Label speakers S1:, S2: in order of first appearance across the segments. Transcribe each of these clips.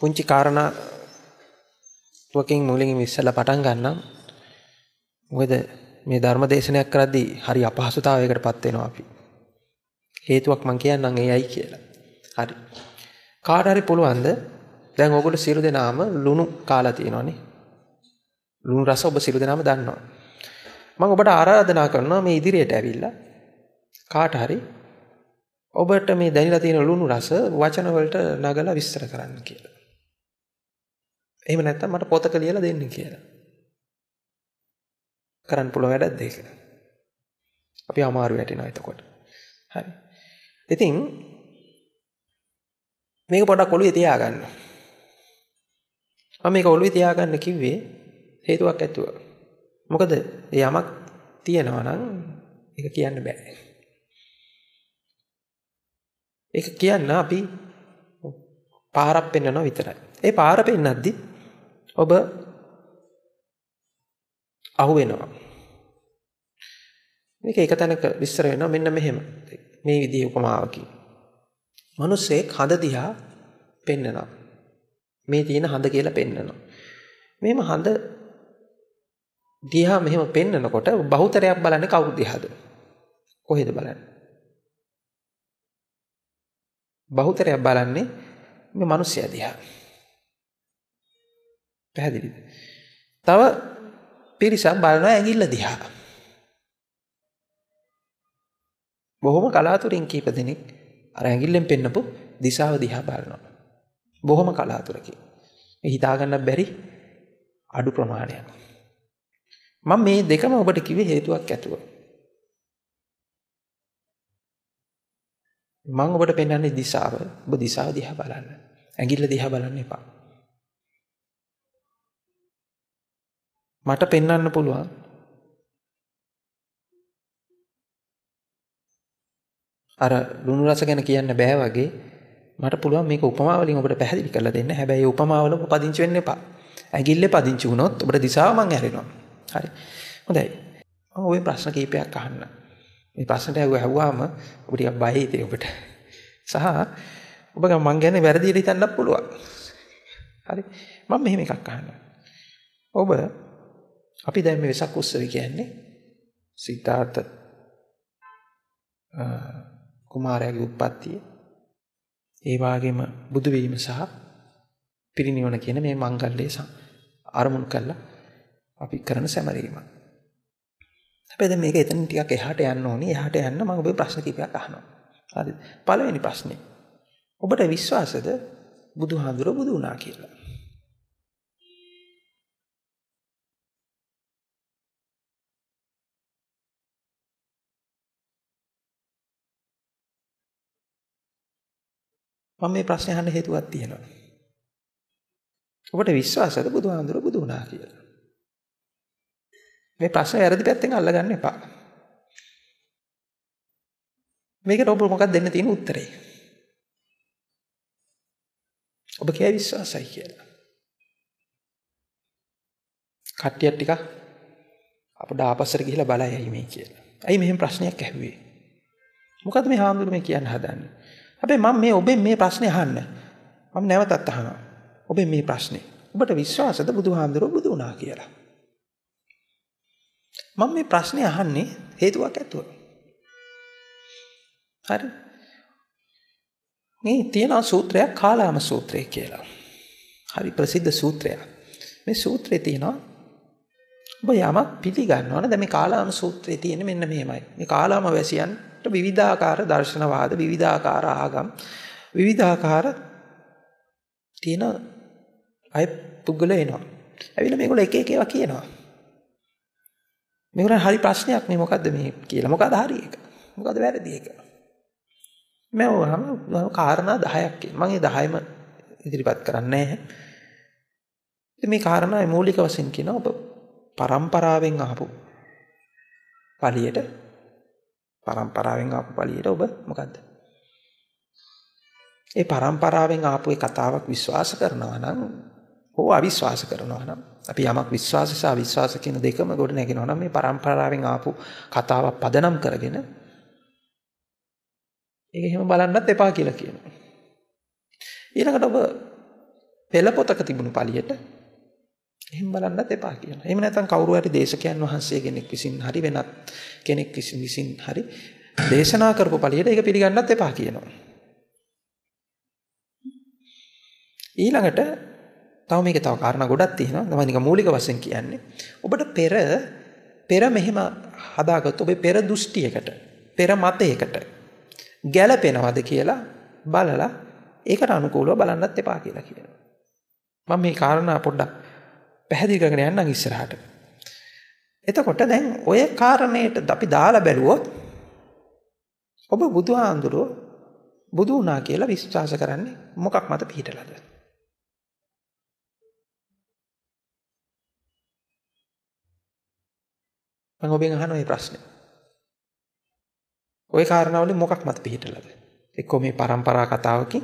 S1: පුංචි කාරණා තුවකින් මුලින් ඉස්සලා පටන් ගන්නම්. මොකද මේ ධර්ම දේශනයක් කරද්දී හරි අපහසුතාවයකට පත් වෙනවා අපි. හේතුවක් මම කියන්නම් ඒයි කියලා. හරි. කාට හරි පුළුවන්ද දැන් ඕගොල්ලෝ සියලු දෙනාම ලුණු කාලා තියෙනවනේ. ලුණු රස ඔබ සියලු දෙනාම දන්නවා. මම ඔබට ආරාධනා කරනවා මේ ඉදිරියට ඇවිල්ලා කාට හරි ඔබට මේ දැනিলা තියෙන ලුණු රස වචන වලට නගලා විස්තර කරන්න කියලා. එහෙම නැත්තම් මට පොතක ලියලා දෙන්න කියලා. කරන්න පුළුවන් වැඩක්ද ඒක? අපි අමාරු වැටෙනවා එතකොට. හරි. ඉතින් මේක පොඩක් ඔළුවේ තියාගන්න. මම මේක ඔළුවේ තියාගන්න කිව්වේ හේතුවක් ඇතුව. මොකද යමක් තියෙනවා නම් ඒක කියන්න බෑ. ඒක කියන්න අපි පාරක් පෙන්වනවා විතරයි. ඒ පාර පෙන්නද්දි ඔබ අහුවෙනවා. මේක එක තැනක විස්තර වෙනවා මෙන්න මෙහෙම. මේ විදිහේ උපමාවකින්. මිනිස්සෙක් හඳ දිහා පෙන්නනවා. මේ තියෙන හඳ කියලා පෙන්නනවා. මේම හඳ දිහා මෙහෙම පෙන්නකොට බහුතරයක් බලන්නේ කවුරු දිහාද? කොහෙද බලන්නේ? බහුතරයක් බලන්නේ මේ මිනිස්සයා දිහා. පැහැදිලිද? තව පිරිසක් බලනවා ඇඟිල්ල දිහා. බොහොම කලාතුරකින් කීප දෙනෙක් අර ඇඟිල්ලෙන් පෙන්නපු දිශාව දිහා බලනවා. බොහොම කලාතුරකින්. මේ හිතා ගන්න බැරි අඩු ප්‍රමාණයක්. මම මේ දෙකම ඔබට කිව්වේ හේතුවක් ඇතුව. මම ඔබට පෙන්වන්නේ දිශාව. ඔබ දිශාව දිහා බලන්න. ඇඟිල්ල දිහා බලන්න එපා. මට පෙන්වන්න පුළුවන්. අර ලුණු රස ගැන කියන්න බෑ වගේ මට පුළුවන් මේක උපමා වලින් ඔබට පැහැදිලි කරලා දෙන්න. හැබැයි උපමා වල පදිංචි වෙන්න එපා. ඇඟිල්ලේ පදිංචි වුණොත් ඔබට දිශාව මං හැරෙනවා. හරි. හොඳයි. මම ওই ප්‍රශ්න කීපයක් අහන්නම්. මේ ප්‍රශ්නට ඇහුවාම ඔබ ටිකක් බය හිතේ ඔබට. සහ ඔබ මං ගැන වැරදියට හිතන්නත් පුළුවන්. හරි. මම මෙහෙම එකක් අහන්නම්. ඔබ අපි දැන් මේ වෙසක් උත්සවය කියන්නේ සිතාත කුමාරයාගේ උප්පත්තිය ඒ වගේම බුදු වීම සහ පිරිනිවන කියන මේ මංගල්‍යය අරමුණු කරලා අපි කරන සැමරීම. හැබැයි දැන් මේක එතන ටිකක් එහාට යන්න ඕනේ. එහාට යන්න මම ඔබේ ප්‍රශ්න කිපයක් අහනවා. හරිද? පළවෙනි ප්‍රශ්නේ. ඔබට විශ්වාසද බුදුහාඳුර බුදු වුණා කියලා? මම මේ ප්‍රශ්නේ අහන්න හේතුවක් තියෙනවා. ඔබට විශ්වාසද බුදුහාඳුර බුදු වුණා කියලා? මේ ප්‍රශ්නේ වැරදි පැත්තෙන් අල්ලගන්න එපා. මේකට ඔබ මොකක්ද දෙන්න තියෙන උත්තරේ? ඔබ කියා විශ්වාසයි කියලා. කට්ටියක් ටිකක් අපිට ආපස්සට ගිහිලා බලයයි මේ කියලා. ඇයි මෙහෙම ප්‍රශ්නයක් ඇහුවේ? මොකද්ද මේ හාමුදුරුවෝ මේ කියන්න හදන්නේ? හැබැයි මම මේ ඔබෙන් මේ ප්‍රශ්නේ අහන්න. මම නැවතත් අහනවා. ඔබෙන් මේ ප්‍රශ්නේ. ඔබට විශ්වාසද බුදුහාමුදුරුවෝ බුදු වුණා කියලා? මම මේ ප්‍රශ්නේ අහන්නේ හේතුවක් ඇතුව. හරි. මේ තියෙන සූත්‍රයක් කාලාම සූත්‍රය කියලා. හරි ප්‍රසිද්ධ සූත්‍රයක්. මේ සූත්‍රේ තියෙනවා ඔබ යමක් පිළිගන්නවනේ. දැන් මේ කාලාම සූත්‍රයේ තියෙන මෙන්න මෙහෙමයි. මේ කාලාම වැසියන් විවිධාකාර දර්ශනවාද විවිධාකාර ආගම් විවිධාකාර තියෙන අය පුද්ගල එනවා. ඇවිල්ලා මේගොල්ලෝ එක එක ඒවා කියනවා. මේගොල්ලන් හරි ප්‍රශ්නයක් මේ මොකද්ද මේ කියලා. මොකද්ද හරි එක? මොකද්ද වැරදි එක? මම කාරණා 10ක් කියන. මම ඒ 10ම ඉදිරිපත් කරන්නේ නැහැ. මේ කාරණා මූලික වශයෙන් කියන ඔබ පරම්පරාවෙන් අහපු පළියට පරම්පරාවෙන් ආපු පලියට ඔබ මොකද්ද? ඒ පරම්පරාවෙන් ආපු කතාවක් විශ්වාස කරනවා නම් හෝ අවිශ්වාස කරනවා නම් අපි යමක් විශ්වාස සහ අවිශ්වාස කියන දෙකම ගොඩ නැගෙනවා නම් මේ පරම්පරාවෙන් ආපු කතාවක් පදනම් කරගෙන ඒක එහෙම බලන්නත් එපා කියලා කියනවා. ඊළඟට ඔබ පෙළ පොතක තිබුණු පලියට එහෙම බලන්නත් එපා කියනවා. එහෙම නැත්නම් කවුරු හරි දේශකයන් වහන්සේ කෙනෙක් විසින් හරි වෙනත් කෙනෙක් විසින් හරි දේශනා කරපු පළියට ඒක පිළිගන්නත් එපා කියනවා. ඊළඟට තව මේකේ තව කාරණා ගොඩක් තියෙනවා. මම නිකන් මූලික වශයෙන් කියන්නේ. ඔබට පෙර පෙර මෙහෙම හදාගත්තු ඔබේ පෙර දෘෂ්ටියකට, පෙර මතයකට ගැළපෙනවද කියලා බලලා ඒකට අනුකූලව බලන්නත් එපා කියලා කියනවා. මම මේ කාරණා පොඩ්ඩක් පැහැදිලි කරගෙන යන්නම් ඉස්සරහට. එතකොට දැන් ඔය කාරණේට අපි දාලා බැලුවොත් ඔබ බුදුහාඳුරෝ බුදු වුණා කියලා විශ්වාස කරන්නේ මොකක් මත පිහිටලාද? මම ඔබෙන් අහන ওই ප්‍රශ්නේ. ওই කාරණාවලින් මොකක් මත පිහිටලාද? එක්කෝ මේ પરම්පරා කතාවකින්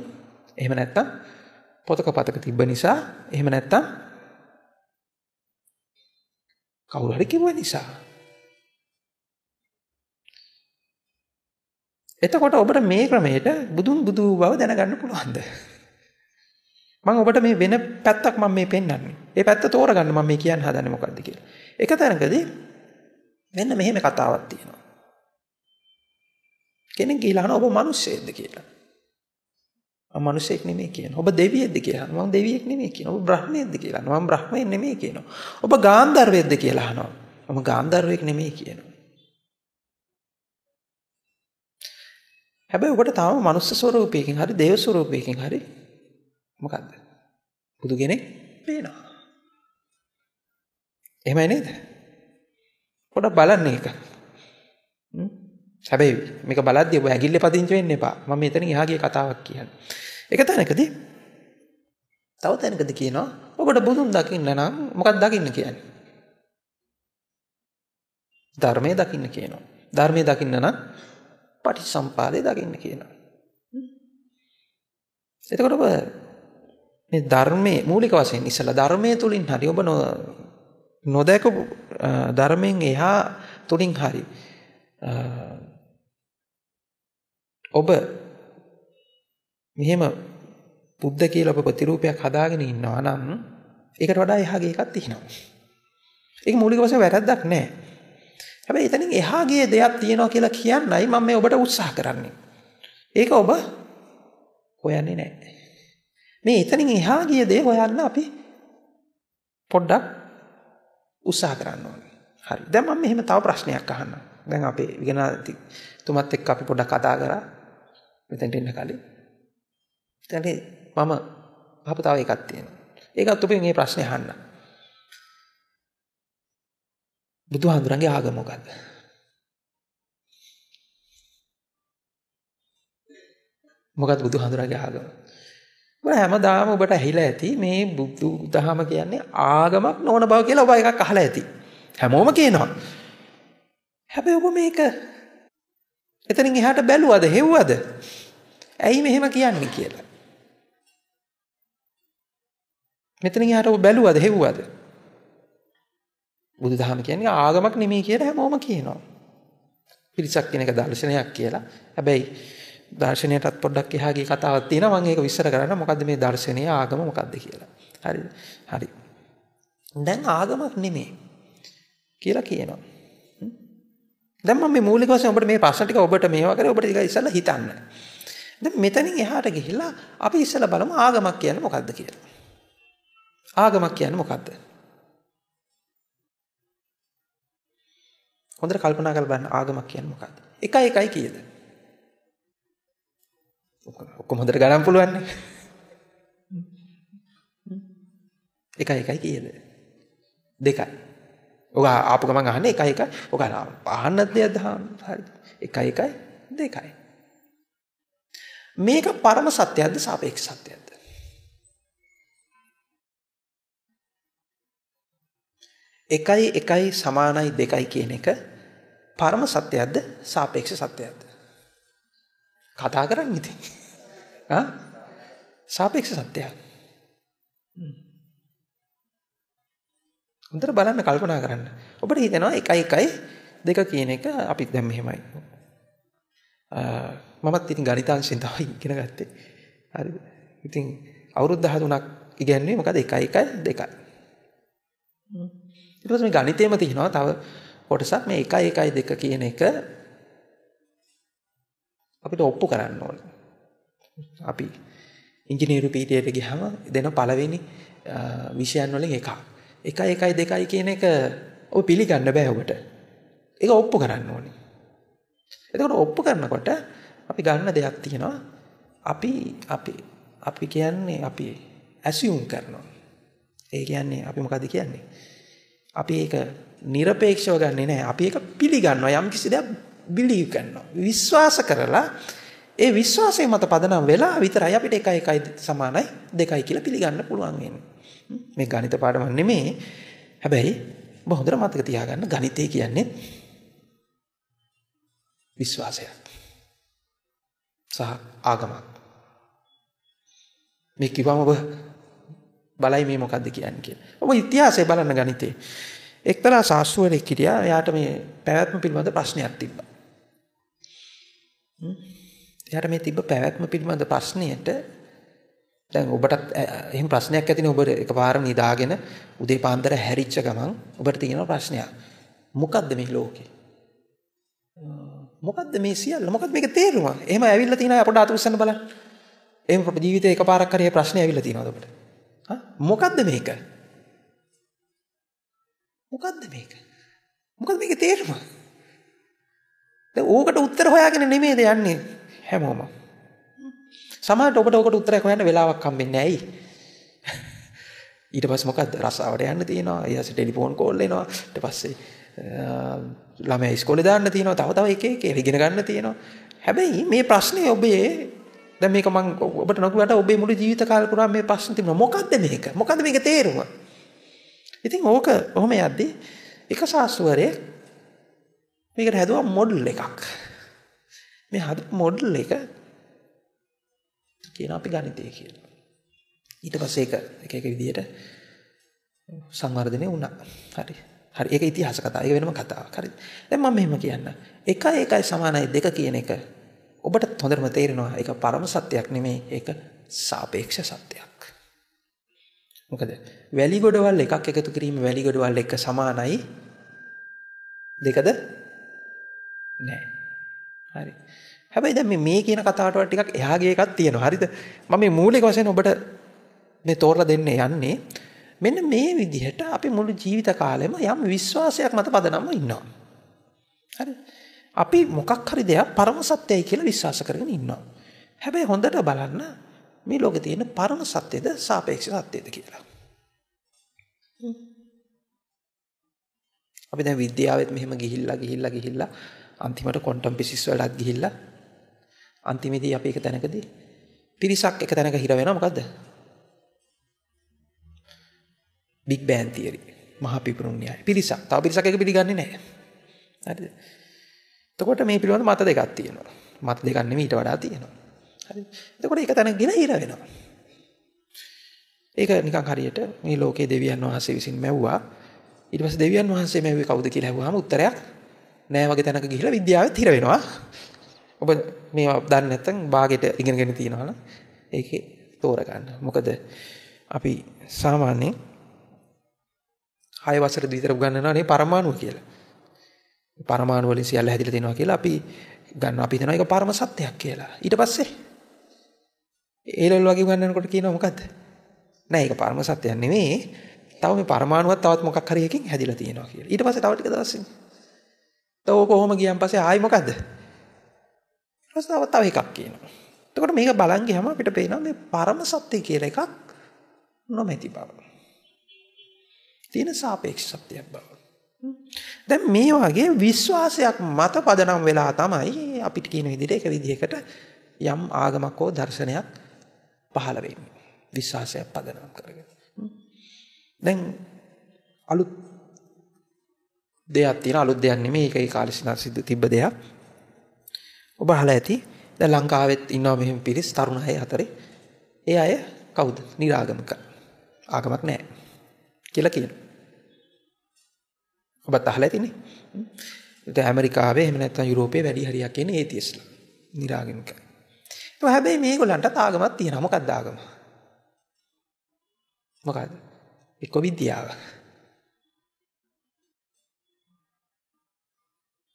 S1: එහෙම නැත්නම් පොතක පතක තිබ්බ නිසා එහෙම නැත්නම් කවුරු හරි කිව්ව නිසා. එතකොට ඔබට මේ ක්‍රමයට බුදුන් බුදු බව දැනගන්න පුළුවන්ද? මම ඔබට මේ වෙන පැත්තක් මම මේ පෙන්වන්නේ. ඒ පැත්ත තෝරගන්න මම මේ කියන්න හදන්නේ මොකද්ද කියලා. එක තැනකදී මෙන්න මෙහෙම කතාවක් තියෙනවා. කෙනෙක් ගිහලා අහන ඔබ මිනිස්සෙක්ද කියලා. මම මිනිසෙක් නෙමෙයි කියනවා. ඔබ දෙවියෙක්ද කියලා අහනවා. මම දෙවියෙක් නෙමෙයි කියනවා. ඔබ බ්‍රහ්මයෙක්ද කියලා අහනවා. මම බ්‍රහ්මයෙක් නෙමෙයි කියනවා. ඔබ ගාන්ධර්වයෙක්ද කියලා අහනවා. මම ගාන්ධර්වයෙක් නෙමෙයි කියනවා. හැබැයි ඔබට තාම මනුස්ස ස්වරූපයකින් හරි දේව ස්වරූපයකින් හරි මොකද්ද? බුදු කෙනෙක් පේනවා. එහෙමයි නේද? පොඩ්ඩක් බලන්න ඒක. හ්ම් හැබැයි මේක බලද්දී ඔබ ඇඟිල්ල පදිංචි වෙන්න එපා. මම මෙතන එහාගේ කතාවක් කියන්නේ. එක තැනකදී තව තැනකදී කියනවා ඔබට බුදුන් දකින්න නම් මොකක්ද දකින්න කියන්නේ? ධර්මයේ දකින්න කියනවා. ධර්මයේ දකින්න නම් පටිසම්පාදේ දකින්න කියනවා. එතකොට ඔබ මේ ධර්මයේ මූලික වශයෙන් ඉස්සලා ධර්මයේ තුලින් හරි ඔබ නොදකපු ධර්මයෙන් එහා තුලින් හරි ඔබ මෙහෙම බුද්ධ කියලා ඔබ ප්‍රතිරූපයක් හදාගෙන ඉන්නවා නම් ඒකට වඩා එහාගේ එකක් තියෙනවා. ඒක මූලික වශයෙන් වැරද්දක් නෑ. හැබැයි එතනින් එහාගේ දෙයක් තියෙනවා කියලා කියන්නයි මම මේ ඔබට උත්සාහ කරන්නේ. ඒක ඔබ හොයන්නේ නෑ. මේ එතනින් එහාගේ දේ හොයන්න අපි පොඩ්ඩක් උත්සාහ කරන්න ඕනේ. හරි. දැන් මම මෙහෙම තව ප්‍රශ්නයක් අහන්නම්. දැන් අපේ විගණාති තුමත් එක්ක අපි පොඩ්ඩක් කතා කරා. මෙතෙන්ට එන්න කලින්. එතනදී මම අහපු තව එකක් තියෙනවා. ඒකත් ඔබෙන් මේ ප්‍රශ්නේ අහන්න. බුදුහාඳුරන්ගේ ආගම මොකක්ද? මොකක්ද බුදුහාඳුරන්ගේ ආගම? මම හැමදාම ඔබට ඇහිලා ඇති මේ බුදු දහම කියන්නේ ආගමක් නොවන බව කියලා ඔබ එකක් අහලා ඇති. හැමෝම කියනවා. හැබැයි ඔබ මේක එතනින් එහාට බැලුවද හෙව්වද? ඇයි මෙහෙම කියන්නේ කියලා. මෙතනින් එහාට ඔබ බැලුවද හෙව්වද? බුදුදහම කියන්නේ ආගමක් නෙමෙයි කියලා හැමෝම කියනවා. පිරිසක් කියන එක දර්ශනයක් කියලා. හැබැයි දර්ශනයටත් පොඩ්ඩක් එහා ගිය කතාවක් තියෙනවා. මම ඒක විස්තර කරන්න. මොකද්ද මේ දර්ශනය ආගම මොකද්ද කියලා. හරිද? හරි. දැන් ආගමක් නෙමෙයි කියලා කියනවා. දැන් මම මේ මූලික වශයෙන් ඔබට මේ ප්‍රශ්න ටික ඔබට මේවා කරේ ඔබට ටික ඉස්සලා හිතන්න. දැන් මෙතනින් එහාට ගිහිල්ලා අපි ඉස්සලා බලමු ආගමක් කියන්නේ මොකද්ද කියලා. ආගමක් කියන්නේ මොකද්ද? හොඳට කල්පනා කරලා බලන්න ආගමක් කියන්නේ මොකද්ද? එකයි එකයි කීයද? ඔක්කොම හොඳට ගණන් පුළුවන් නේ. එකයි එකයි කීයද? දෙකයි. ඔක ආපු ගමන් අහන්නේ 1 1 ඔක අහන්න දෙයක් දහම් හරිද 1 1 2යි මේක පරම සත්‍යයක්ද සාපේක්ෂ සත්‍යයක්ද එකයි එකයි සමානයි දෙකයි කියන එක පරම සත්‍යයක්ද සාපේක්ෂ සත්‍යයක්ද කතා කරන්න ඉතින් සාපේක්ෂ සත්‍යයක් හොඳට බලන්න කල්පනා කරන්න. ඔබට හිතෙනවා 1 1 2 කියන එක අපි දැන් මෙහෙමයි. මමත් ඉතින් ගණිතාංශයෙන් තමයි ඉගෙන ගත්තේ. හරිද? ඉතින් අවුරුදු 13ක් ඉගෙනුවේ මොකද 1 1 2. ඊට පස්සේ මේ ගණිතේම තියෙනවා තව කොටසක් මේ 1 1 2 කියන එක අපිට ඔප්පු කරන්න ඕනේ. අපි ඉංජිනේරු පීටියට ගියහම දෙන පළවෙනි විෂයන් වලින් එකක්. එකයි එකයි දෙකයි කියන එක ඔබ පිළිගන්න බෑ ඔබට. ඒක ඔප්පු කරන්න ඕනේ. එතකොට ඔප්පු කරනකොට අපි ගන්න දෙයක් තියෙනවා. අපි අපි අපි කියන්නේ අපි ඇසියුම් කරනවා. ඒ කියන්නේ අපි මොකද කියන්නේ? අපි ඒක নিরপেক্ষව ගන්නෙ නෑ. අපි ඒක පිළිගන්නවා. යම් කිසි දෙයක් බිලීව් කරනවා. විශ්වාස කරලා ඒ විශ්වාසය මත පදනම් වෙලා විතරයි අපිට 1 1 සමානයි 2 කියලා පිළිගන්න පුළුවන් වෙන්නේ. මේ ගණිත පාඩමක් නෙමේ. හැබැයි ඔබ හොඳට මතක තියාගන්න ගණිතය කියන්නේ විශ්වාසයක් සහ ආගමක්. මේ කිව්වම ඔබ බලයි මේ මොකද්ද කියන්නේ කියලා. ඔබ ඉතිහාසය බලන්න ගණිතේ. එක්තරා සාස්ත්‍රවරයෙක් හිටියා. එයාට මේ පැවැත්ම පිළිබඳ ප්‍රශ්නයක් තිබ්බා. එයාට මේ තිබ්බ පැවැත්ම පිළිබඳ ප්‍රශ්නයට දැන් ඔබටත් එහෙම ප්‍රශ්නයක් ඇතිනේ ඔබ එකපාරම නිදාගෙන උදේ පාන්දර හැරිච්ච ගමන් ඔබට තියෙන ප්‍රශ්නයක්. මොකද්ද මේ ලෝකේ? මොකද්ද මේ සියල්ල? මොකද්ද මේක තේරුම? එහෙම ඇවිල්ලා තියෙනවා අපට අතුස්සන්න බලන්න. එහෙම ජීවිතේ එකපාරක් හරි මේ ප්‍රශ්නේ ඇවිල්ලා තියෙනවද ඔබට? හා මොකද්ද මේක? මොකද්ද මේක? මොකද්ද මේකේ තේරුම? දැන් ඕකට උත්තර හොයාගෙන නෙමෙයිද යන්නේ හැමෝම. සමහරට ඔබට ඔකට උත්තරයක් හොයන්න වෙලාවක් හම්බෙන්නේ ඇයි? ඊට පස්සේ මොකද්ද? රස්සාවට යන්න තියෙනවා. ඊට පස්සේ ටෙලිෆෝන් කෝල් එනවා. ඊට පස්සේ ළමයා ඉස්කෝලේ දාන්න තියෙනවා. තව තව එක එක ඒවා ඉගෙන ගන්න තියෙනවා. හැබැයි මේ ප්‍රශ්නේ ඔබේ දැන් මේක මම ඔබට නොකියට ඔබේ මුළු ජීවිත කාල පුරා මේ ප්‍රශ්න තිබුණා. මොකද්ද මේක? මොකද්ද මේක තේරුම? ඉතින් ඕක ඔහොම යද්දී එක සාස්වරේ මේකට හැදුවා මොඩල් එකක්. මේ හද මොඩල් එක කියන අපි ගණිතය කියලා. ඊට පස්සේ ඒක එක එක විදියට සංවර්ධනය වුණා. හරි. හරි. ඒක ඉතිහාස කතාව. ඒක වෙනම කතාවක්. හරි. දැන් මම මෙහෙම කියන්න. 1 1 සමානයි 2 කියන එක ඔබට හොඳටම තේරෙනවා. ඒක පරම සත්‍යයක් නෙමෙයි. ඒක සාපේක්ෂ සත්‍යයක්. මොකද වැලි ගොඩවල් එකක් එකතු කිරීම වැලි ගොඩවල් එක සමානයි දෙකද නෑ. හරි. හැබැයි දැන් මේ මේ කියන කතාවට වඩා ටිකක් එහාගේ එකක් තියෙනවා. හරිද? මම මේ මූලික වශයෙන් ඔබට මේ තෝරලා දෙන්න යන්නේ මෙන්න මේ විදිහට අපි මුළු ජීවිත කාලෙම යම් විශ්වාසයක් මත පදනම්ව ඉන්නවා. හරි? අපි මොකක් හරි දෙයක් පරම සත්‍යයි කියලා විශ්වාස කරගෙන ඉන්නවා. හැබැයි හොඳට බලන්න මේ ලෝකේ තියෙන පරම සත්‍යද සාපේක්ෂ සත්‍යද කියලා. අපි දැන් විද්‍යාවෙත් මෙහෙම ගිහිල්ලා ගිහිල්ලා ගිහිල්ලා අන්තිමට ක්වොන්ටම් ෆිසික්ස් වලත් ගිහිල්ලා අන්තිමේදී අපි එක තැනකදී තිරිසක් එක තැනක හිර වෙනවා මොකද්ද? Big Bang theory. මහා පිපුරුම් න්‍යාය. පිරිසක්. තව පිරිසක් එක පිළිගන්නේ නැහැ. හරිද? එතකොට මේ පිළිබඳ මත දෙකක් තියෙනවා. මත දෙකක් නෙමෙයි ඊට වඩා තියෙනවා. හරි. එතකොට ඒක තැනගෙන හිර වෙනවා. ඒක නිකන් හරියට මේ ලෝකයේ දෙවියන් වහන්සේ විසින් මැව්වා. ඊට පස්සේ දෙවියන් වහන්සේ මැව්වේ කවුද කියලා අහුවාම උත්තරයක් නෑ වගේ තැනක ගිහිලා විද්‍යාවෙත් හිර වෙනවා. ඔබ මේ දන්න ඇතන් බාගෙට ඉගෙනගෙන තියෙනවාන ඒක තෝරගන්න මොකද අපි සාමාන්‍යෙන් හය වසර දීතර ගන්නනේ පරමාණුව කියලා පරමාණුවල සියල්ල හැදිල දෙෙනවා කියලා අපි ගන්න අපි තන එක පරම සත්‍යයක් කියලා ඊට පස්සේ ඒලල් වගේ ගන්නකොට කියන මොකක්ද නෑ එක පරම සත්‍යයන් නෙමේ තව මේ පරමාණුවත් තවත් මොකක් හරියකින් හැදිලා තියෙනවා කියලා ඊට පස්සේ තව ටික දවසින් තව කොහොම ගියන් පස්සේ ආයි මොකද්ද පස්සේ තව එකක් කියනවා. එතකොට මේක බලන් ගියාම අපිට පේනවා මේ පරම සත්‍ය කියලා එකක් නොමැති බව. තියෙන සාපේක්ෂ සත්‍යයක් බව. දැන් මේ වගේ විශ්වාසයක් මත පදනම් වෙලා තමයි අපිට කියන විදිහට ඒක විදිහකට යම් ආගමක් හෝ දර්ශනයක් පහළ වෙන්නේ. විශ්වාසයක් පදනම් කරගෙන. දැන් අලුත් දෙයක් තියෙන අලුත් දෙයක් නෙමෙයි ඒකයි කාලේ සිද්ධ තිබ්බ දෙයක්. ඔබ අහලා ඇති දැන් ලංකාවෙත් ඉන්නවා මෙහෙම පිරිස් තරුණ අය අතරේ. ඒ අය කවුද? නිරාගමක. ආගමක් නැහැ කියලා කියනවා. ඔබත් අහලා ඇතිනේ. දැන් ඇමරිකාවේ එහෙම නැත්නම් යුරෝපයේ වැඩි හරියක් ඉන්නේ ඒතිස්ලා. නිරාගමක. ඒක හැබැයි මේගොල්ලන්ටත් ආගමක් තියෙනවා. මොකක්ද ආගම? මොකද්ද? එක්ක විද්‍යාව.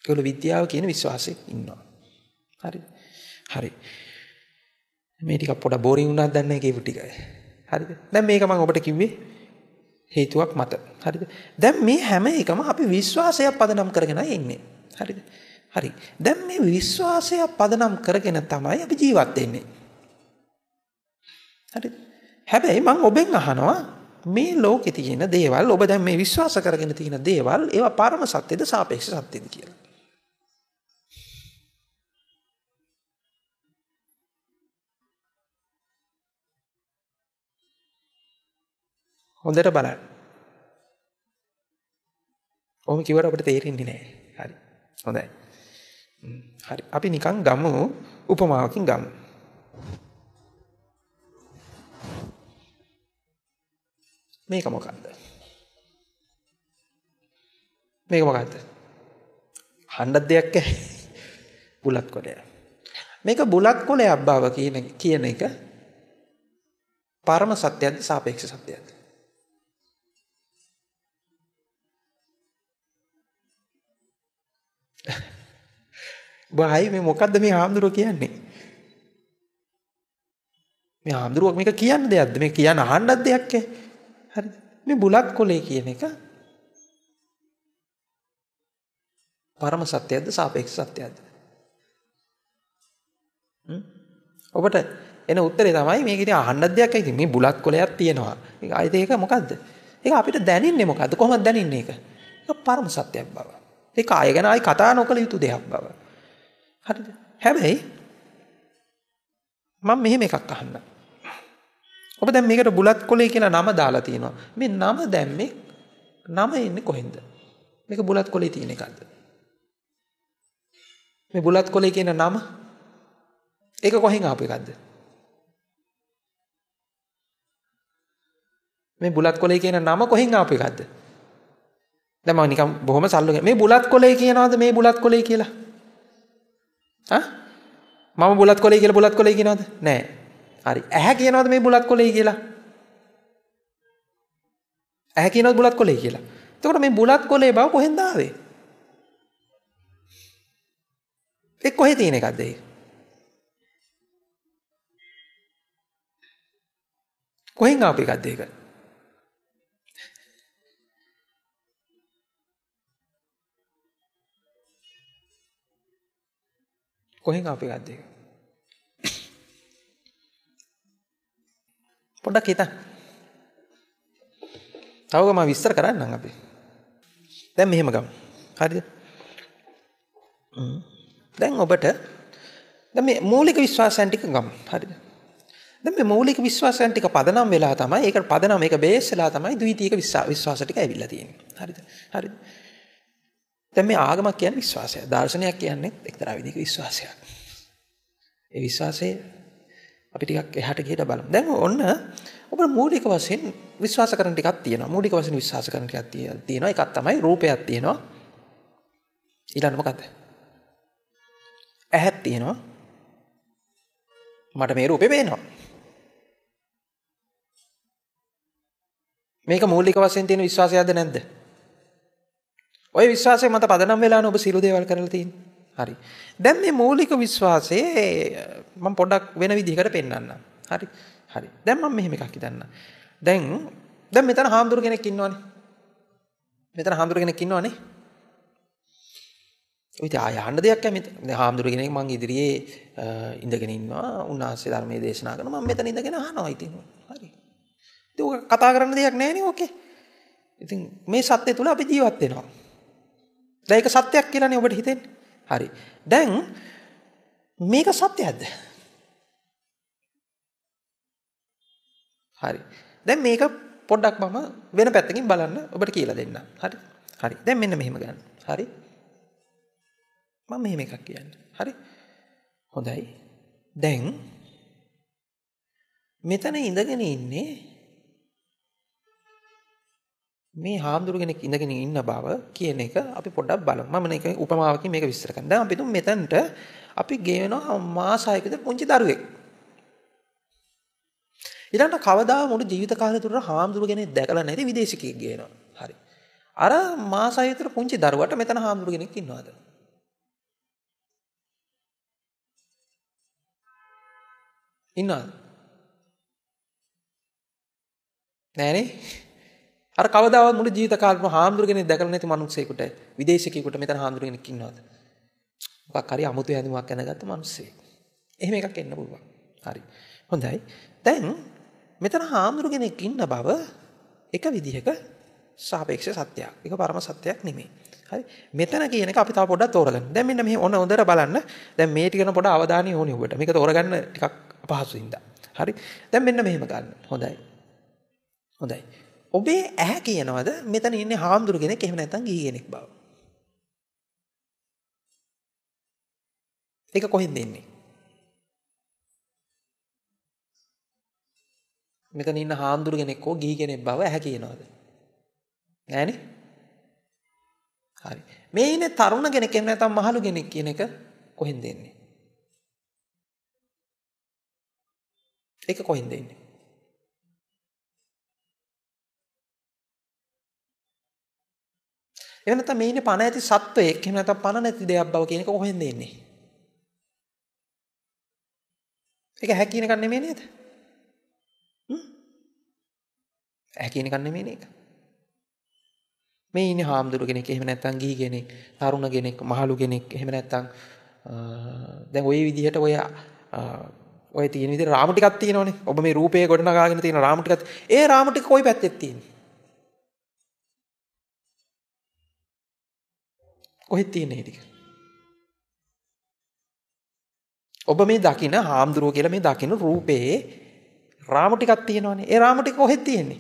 S1: ඒගොල්ලෝ විද්‍යාව කියන විශ්වාසයෙන් ඉන්නවා. හරි. හරි. මේ ටික පොඩ බෝරින් වුණා දන්නේ කියපු ටික. හරිද? දැන් මේක මම ඔබට කිව්වේ හේතුවක් මත. හරිද? දැන් මේ හැම එකම අපි විශ්වාසයක් පදනම් කරගෙන ඉන්නේ. හරිද? හරි. දැන් මේ විශ්වාසයක් පදනම් කරගෙන තමයි අපි ජීවත් වෙන්නේ. හරිද? හැබැයි මම ඔබෙන් අහනවා මේ ලෝකේ තියෙන දේවල් ඔබ දැන් මේ විශ්වාස කරගෙන තියෙන දේවල් ඒවා පරම සත්‍යද සාපේක්ෂ සත්‍යද කියලා. හොඳට බලන්න. ඔහොම කිව්වට අපිට තේරෙන්නේ නැහැ. හරි. හොඳයි. හරි. අපි නිකන් ගමු උපමාවකින් ගමු. මේක මොකක්ද? මේක මොකක්ද? හඬ දෙයක් බුලත් කොලය. මේක බුලත් කොලයක් බව කියන කියන එක පරම සත්‍යයක්ද සාපේක්ෂ සත්‍යයක්ද? බයි මේ මොකද්ද මේ හාමුදුරුවෝ කියන්නේ? මේ හාමුදුරුවෝ මේක කියන්න දෙයක්ද? මේ කියන්න අහන්නත් දෙයක් ඈ. හරිද? මේ බුලත් කොලේ කියන එක පරම සත්‍යයක්ද සාපේක්ෂ සත්‍යයක්ද? ඔබට එන උත්තරේ තමයි මේක ඉතින් අහන්න දෙයක් ඇයි මේ බුලත් කොලයක් තියෙනවා. ඒක ආයිත් ඒක මොකද්ද? ඒක අපිට දැනින්නේ මොකද්ද? කොහොමද දැනින්නේ ඒක? ඒක පරම සත්‍යයක් බව. ඒක ආය ගැන ආයි කතා නොකළ යුතු දෙයක් බව. හරිද? හැබැයි මම මෙහෙම එකක් අහන්නම්. ඔබ දැන් මේකට බුලත් කොලේ කියලා නම දාලා තියෙනවා. මේ නම දැම්මේ නම එන්නේ කොහෙන්ද? මේක බුලත් කොලේ තියෙන එකක්ද? මේ බුලත් කොලේ කියන නම ඒක කොහෙන් ආපු එකක්ද? මේ බුලත් කොලේ කියන නම කොහෙන් ආපු එකක්ද? දැන් මම නිකන් බොහොම සල්ලුගෙන මේ බුලත් කොලේ කියනවාද මේ බුලත් කොලේ කියලා? මම බුලත් කොලේ කියලා බුලත් කොලේ කියනවද නෑ හරි ඇහැ කියනවද මේ බුලත් කොලේ කියලා ඇහැ කියනවද බුලත් කොලේ කියලා එතකොට මේ බුලත් කොලේ බව කොහෙන්ද ආවේ ඒ කොහේ තියෙන එකක්ද ඒක කොහෙන් ආපු එකක්ද ඒක කොහෙන් අපි ගත්තේ? පොඩ්ඩක් හිතන්න. තවක මම විස්තර කරන්නම් අපි. දැන් මෙහෙම ගමු. හරිද? දැන් ඔබට දැන් මේ මූලික විශ්වාසයන් ටික ගමු. හරිද? දැන් මේ මූලික විශ්වාසයන් ටික පදනම් වෙලා තමයි ඒකට පදනම් ඒක බේස් වෙලා තමයි ද්විතීයික විශ්වාස ටික ඇවිල්ලා තියෙන්නේ. හරිද? හරිද? දැන් මේ ආගමක් කියන්නේ විශ්වාසය. දාර්ශනයක් කියන්නේ එක්තරා විදිහක විශ්වාසයක්. ඒ විශ්වාසය අපි ටිකක් එහාට ගිහලා බලමු. දැන් ඔන්න ඔබට මූලික වශයෙන් විශ්වාස කරන ටිකක් තියෙනවා. මූලික වශයෙන් විශ්වාස කරන ටිකක් තියෙනවා. එකක් තමයි රූපයක් තියෙනවා. ඊළඟ මොකද්ද? ඇහක් තියෙනවා. මට මේ රූපේ පේනවා. මේක මූලික වශයෙන් තියෙන විශ්වාසයක්ද නැද්ද? ඔය විශ්වාසය මත පදනම් වෙලාන ඔබ සිරු දේවල් කරලා තියෙන්නේ. හරි. දැන් මේ මූලික විශ්වාසයේ මම පොඩ්ඩක් වෙන විදිහකට පෙන්වන්නම්. හරි. හරි. දැන් මම මෙහෙම එකක් හිතන්න. දැන් දැන් මෙතන හාමුදුරු කෙනෙක් ඉන්නවනේ. මෙතන හාමුදුරු කෙනෙක් ඉන්නවනේ. ඉතින් ආය යන්න දෙයක් නැහැ මෙතන. දැන් හාමුදුරු කෙනෙක් මං ඉදිරියේ ඉඳගෙන ඉන්නවා. උන්වහන්සේ ධර්මයේ දේශනා කරනවා. මම මෙතන ඉඳගෙන අහනවා ඉතින්. හරි. ඉතින් ඔක කතා කරන්න දෙයක් නැහැ නේ. ඕකේ. ඉතින් මේ සත්‍ය තුල අපි ජීවත් වෙනවා. දැන් ඒක සත්‍යයක් කියලානේ ඔබට හිතෙන්නේ. හරි. දැන් මේක සත්‍යයක්ද? හරි. දැන් මේක පොඩ්ඩක් මම වෙන පැත්තකින් බලන්න ඔබට කියලා දෙන්නම්. හරි. හරි. දැන් මෙන්න මෙහෙම ගන්න. හරි. මම මෙහෙම එකක් කියන්නේ. හරි. හොඳයි. දැන් මෙතන ඉඳගෙන ඉන්නේ මේ හාමුදුරු කෙනෙක් ඉඳගෙන ඉන්න බව කියන එක අපි පොඩ්ඩක් බලමු. මම මේක උපමාවකින් මේක විස්තර කරනවා. දැන් අපි තුමු මෙතනට අපි ගේනවා මාසයකද පුංචි දරුවෙක්. ඊළඟට කවදා මුළු ජීවිත කාලය තුර හාමුදුරු කෙනෙක් දැකලා නැති විදේශිකයෙක් ගේනවා. හරි. අර මාසයකතර පුංචි දරුවට මෙතන හාමුදුරු කෙනෙක් ඉන්නවද? ඉන්නවද? නෑනේ. අර කවදාවත් මුළු ජීවිත කාලෙම හාමුදුරුවෝ කෙනෙක් දැකලා නැති මිනිස්සෙකුට විදේශිකයෙකුට මෙතන හාමුදුරුවෝ කෙනෙක් ඉන්නවද? මොකක් හරි අමුතු හැඳුමක් ඇඳගත්තු මිනිස්සෙක්. එහෙම එකක් එන්න පුළුවන්. හරි. හොඳයි. දැන් මෙතන හාමුදුරුවෝ කෙනෙක් ඉන්න බව එක විදිහක සාපේක්ෂ සත්‍යයක්. ඒක පරම සත්‍යයක් නෙමෙයි. හරි. මෙතන කියන එක අපි තව පොඩ්ඩක් තෝරගන්න. දැන් මෙන්න මෙහේ ඔන්න හොඳට බලන්න. දැන් මේ ටිකන පොඩ අවධානය යොමු ඔබට. මේක තෝරගන්න ටිකක් අපහසුයි ඉඳා. හරි. දැන් මෙන්න මෙහෙම ගන්න. හොඳයි. හොඳයි. ඔබේ ඇහැ කියනවද මෙතන ඉන්නේ හාමුදුරු කෙනෙක් එහෙම නැත්නම් ගිහි කෙනෙක් බව. ඒක කොහෙන්ද එන්නේ? මෙතන ඉන්න හාමුදුරු කෙනෙක් හෝ ගිහි කෙනෙක් බව ඇහැ කියනවද? නෑනේ. හරි. මේ ඉන්නේ තරුණ කෙනෙක් එහෙම නැත්නම් මහලු කෙනෙක් කියන එක කොහෙන්ද එන්නේ? ඒක කොහෙන්ද එන්නේ? එහෙම නැත්නම් මේ ඉන්නේ පණ ඇති සත්වයෙක්. එහෙම නැත්නම් පණ නැති දෙයක් බව කියන එක කොහෙන්ද එන්නේ? ඒක හැකින එකක් නෙමෙයි නේද? හ්ම්? හැකින එකක් නෙමෙයි නේද? මේ ඉන්නේ හාමුදුරු කෙනෙක් එහෙම නැත්නම් ගිහි කෙනෙක් තරුණ කෙනෙක් මහලු කෙනෙක් එහෙම නැත්නම් දැන් ওই විදිහට ඔය ඔය තියෙන විදිහට රාමු ටිකක් තියෙනවනේ ඔබ මේ රූපේ ගොඩනගාගෙන තියෙන රාමු ටිකත් ඒ රාමු ටික කොයි පැත්තෙත් තියෙන්නේ කොහෙත් තියෙන හිටික. ඔබ මේ දකින හාමුදුරුව කියලා මේ දකින රූපයේ රාමු ටිකක් තියෙනවනේ. ඒ රාමු ටික කොහෙද තියෙන්නේ?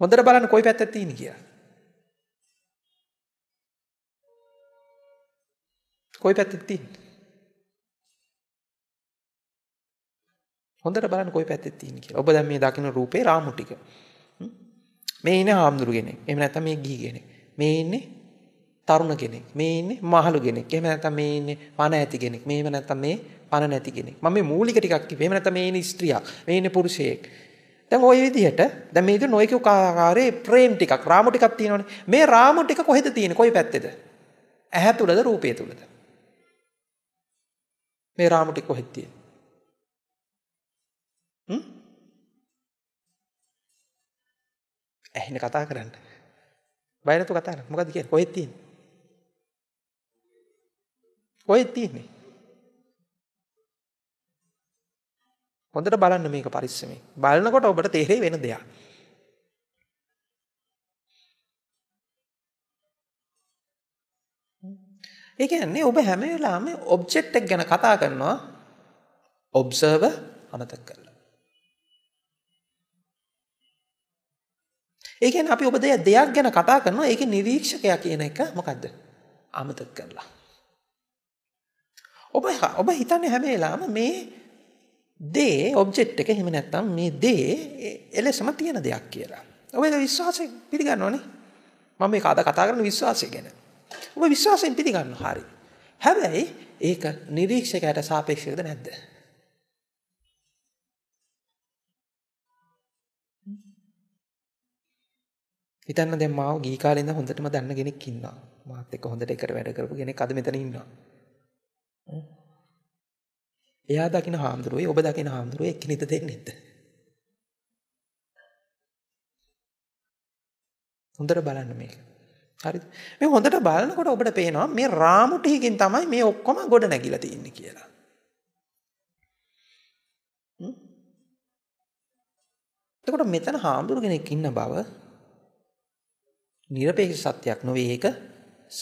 S1: හොඳට බලන්න කොයි පැත්තේ තියෙන කියලා. කොයි පැත්තේ තියෙන්නේ? හොඳට බලන්න කොයි පැත්තේ තියෙන්නේ කියලා. ඔබ දැන් මේ දකින රූපේ රාමු ටික. මේ ඉන්නේ හාමුදුරු කෙනෙක්. එහෙම නැත්නම් මේ ගිහි කෙනෙක්. මේ ඉන්නේ තරුණ කෙනෙක්. මේ ඉන්නේ මහලු කෙනෙක්. එහෙම නැත්නම් මේ ඉන්නේ පණ ඇති කෙනෙක්. මේව නැත්නම් මේ පණ නැති කෙනෙක්. මම මේ මූලික ටිකක් කිව්වේ. එහෙම නැත්නම් මේ ඉන්නේ ස්ත්‍රියක්. මේ ඉන්නේ පුරුෂයෙක්. දැන් ওই විදිහට දැන් මේ විදිහ නොයෙකුත් ආකාරයේ ප්‍රේම් ටිකක් රාමු ටිකක් තියෙනවනේ. මේ රාමු ටික කොහෙද තියෙන්නේ? කොයි පැත්තේද? ඇහැ තුලද රූපය තුලද? මේ රාමු ටික කොහෙද තියෙන්නේ? හ්ම්? ඇහින කතා කරන්න. බය නැතුව කතා කරන්න. මොකද්ද කියන්නේ? කොහෙද තියෙන්නේ? ඔය තියෙන්නේ. හොඳට බලන්න මේක පරිස්සමෙන්. බලනකොට ඔබට තේරෙයි වෙන දෙයක්. ඒ කියන්නේ ඔබ හැම වෙලාවෙම ඔබ්ජෙක්ට් එක ගැන කතා කරනවා ඔබ්සර්වර් අමතක කරලා. ඒ කියන්නේ අපි ඔබ දෙයක් ගැන කතා කරනවා ඒකේ නිරීක්ෂකයා කියන එක මොකද්ද? අමතක කරලා. ඔබ ඔබ හිතන්නේ හැම වෙලාවම මේ දේ ඔබ්ජෙක්ට් එක එහෙම නැත්නම් මේ දේ එලෙසම තියෙන දෙයක් කියලා. ඔබ ඒක විශ්වාසයෙන් පිළිගන්නවනේ. මම මේක අද කතා කරන විශ්වාසය ගැන. ඔබ විශ්වාසයෙන් පිළිගන්නවා හරි. හැබැයි ඒක නිරීක්ෂකයට සාපේක්ෂවද නැද්ද? හිතන්න දැන් මාව ගී කාලේ ඉඳන් හොඳටම දන්න කෙනෙක් ඉන්නවා. මාත් එක්ක හොඳට එකට වැඩ කරපු කෙනෙක් අද මෙතන ඉන්නවා. එයා දකින හාමුදුරුවෝ ඔබ දකින හාමුදුරුවෝ එක්කිනිත දෙන්නේ නැද්ද? හොඳට බලන්න මේක. හරිද? මේ හොඳට බලනකොට ඔබට පේනවා මේ රාමු ටිකකින් තමයි මේ ඔක්කොම ගොඩ නැගිලා තින්නේ කියලා. එතකොට මෙතන හාමුදුරු කෙනෙක් ඉන්න බව নিরপেক্ষ සත්‍යයක් නොවේ ඒක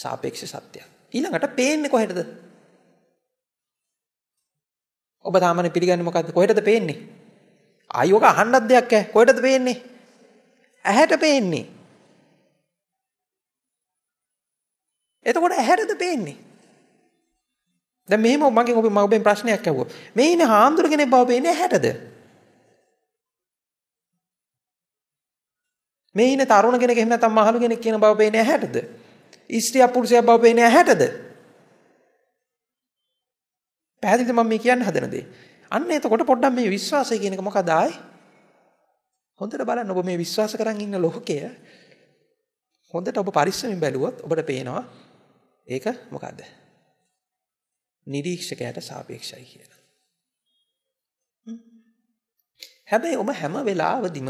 S1: සාපේක්ෂ සත්‍යයක්. ඊළඟට පේන්නේ කොහෙටද? ඔබ තාමනේ පිළිගන්නේ මොකද්ද? කොහෙටද පේන්නේ? ආයෝක අහන්නත් දෙයක් ඈ. කොහෙටද පේන්නේ? ඇහැට පේන්නේ. එතකොට ඇහැටද පේන්නේ? දැන් මෙහෙම මගෙන් ඔබ මගෙන් ප්‍රශ්නයක් ඇහුවා. මේ ඉන්නේ හාමුදුර කෙනෙක් බව පේන්නේ ඇහැටද? මේ ඉන්නේ තරුණ කෙනෙක් එහෙම නැත්නම් මහලු කෙනෙක් කියන බව පේන්නේ ඇහැටද? ස්ත්‍රිය පුරුෂයා බව පේන්නේ ඇහැටද? පැහැදිලිද මම මේ කියන්න හදන දේ? අන්න එතකොට පොඩ්ඩක් මේ විශ්වාසය කියන එක මොකද ආයි? හොඳට බලන්න ඔබ මේ විශ්වාස කරන් ඉන්න ලෝකය හොඳට ඔබ පරිස්සමින් බැලුවොත් ඔබට පේනවා ඒක මොකද්ද? නිරීක්ෂකයාට සාපේක්ෂයි කියලා. හැබැයි ඔබ හැම වෙලාවදිම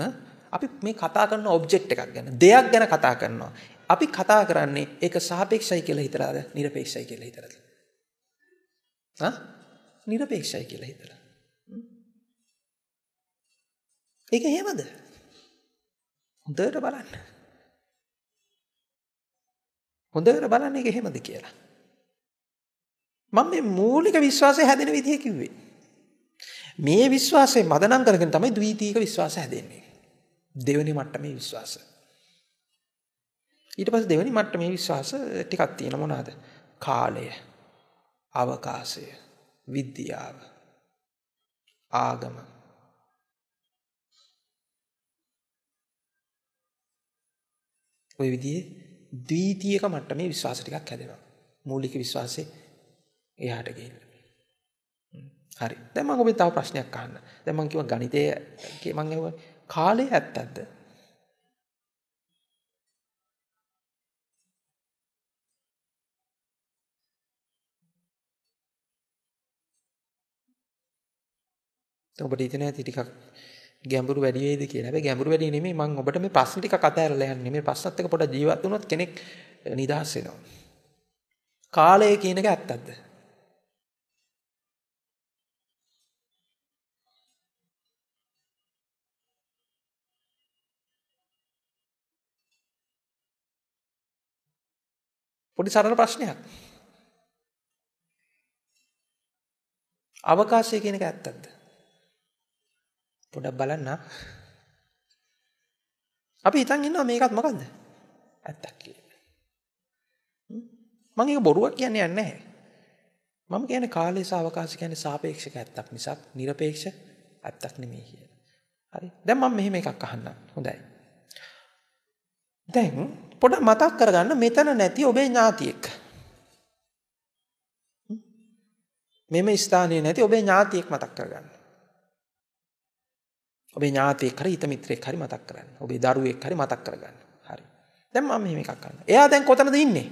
S1: අපි මේ කතා කරන ඔබ්ජෙක්ට් එකක් ගැන දෙයක් ගැන කතා කරනවා. අපි කතා කරන්නේ ඒක සාපේක්ෂයි කියලා හිතලාද, নিরপেক্ষයි කියලා හිතලාද? හා নিরপেක්ෂයි කියලා හිතලා. ඒක එහෙමද? හොඳට බලන්න. හොඳට බලන්න ඒක එහෙමද කියලා. මම මේ මූලික විශ්වාසය හැදෙන විදිහ කිව්වේ. මේ විශ්වාසය මදනම් කරගෙන තමයි ද්විතීක විශ්වාස හැදෙන්නේ. දෙවෙනි මට්ටමේ විශ්වාස. ඊට පස්සේ දෙවෙනි මට්ටමේ විශ්වාස ටිකක් තියෙන මොනවාද? කාලය, අවකාශය, විද්‍යාව ආගම ඔය විදිහේ ද්විතීයක මට්ටමේ විශ්වාස ටිකක් හැදෙනවා. මූලික විශ්වාසෙ එහාට ගිහින්. හරි. දැන් මම ඔබේ තව ප්‍රශ්නයක් අහන්න. දැන් මම කිව්වා ගණිතයේ මම ඇහුවා කාලය ඇත්තක්ද? ඔබට හිතෙන ඇති ටිකක් ගැඹුරු වැඩි වේද කියලා. හැබැයි ගැඹුරු වැඩි නෙමෙයි මම ඔබට මේ ප්‍රශ්න ටික අතහැරලා යන්නේ. මේ ප්‍රශ්නත් එක්ක පොඩ්ඩක් ජීවත් වුණොත් කෙනෙක් නිදහස් වෙනවා. කාලය කියන එක ඇත්තක්ද? පොඩි සරල ප්‍රශ්නයක්. අවකාශය කියන එක ඇත්තක්ද? පොඩක් බලන්න. අපි හිතන් ඉන්නවා මේකත් මොකද්ද? ඇත්තක් කියලා. මම ඒක බොරුවක් කියන්නේ නැහැ. මම කියන්නේ කාලය සහ අවකාශය කියන්නේ සාපේක්ෂක ඇත්තක් මිසක් নিরপেক্ষ ඇත්තක් නෙමෙයි කියලා. හරි. දැන් මම මෙහෙම එකක් අහන්නම්. හොඳයි. දැන් පොඩ මතක් කරගන්න මෙතන නැති ඔබේ ඥාතියෙක්. මෙම ස්ථානයේ නැති ඔබේ ඥාතියෙක් මතක් කරගන්න. ඔබේ ඥාතයෙක් හරි හිත මිත්‍රයෙක් හරි මතක් කරන්න. ඔබේ දරුවෙක් හරි මතක් කරගන්න. හරි. දැන් මම මෙහෙම එකක් කරන්න. එයා දැන් කොතනද ඉන්නේ?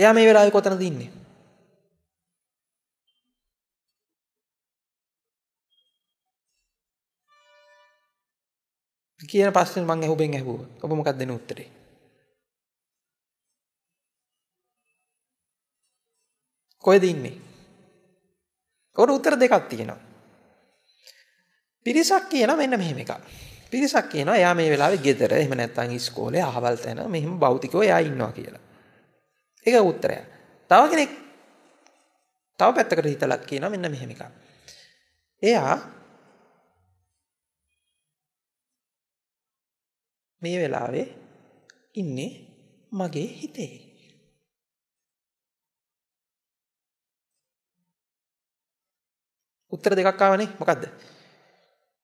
S1: එයා මේ වෙලාවේ කොතනද ඉන්නේ? කියන ප්‍රශ්නේ මම ඇහුවෙන් ඇහුවා. ඔබ මොකක්ද දෙන උත්තරේ? කොහෙද ඉන්නේ? කොට උත්තර දෙකක් තියෙනවා. පිරිසක් කියනවා මෙන්න මෙහෙම එකක්. පිරිසක් කියනවා එයා මේ වෙලාවේ ගෙදර එහෙම නැත්නම් ඉස්කෝලේ අහවල් තැන මෙහෙම භෞතිකව එයා ඉන්නවා කියලා. ඒක උත්තරය. තව කෙනෙක් තව පැත්තකට හිතලා කියනවා මෙන්න මෙහෙම එකක්. එයා මේ වෙලාවේ ඉන්නේ මගේ හිතේ. උත්තර දෙකක් ආවනේ මොකද්ද?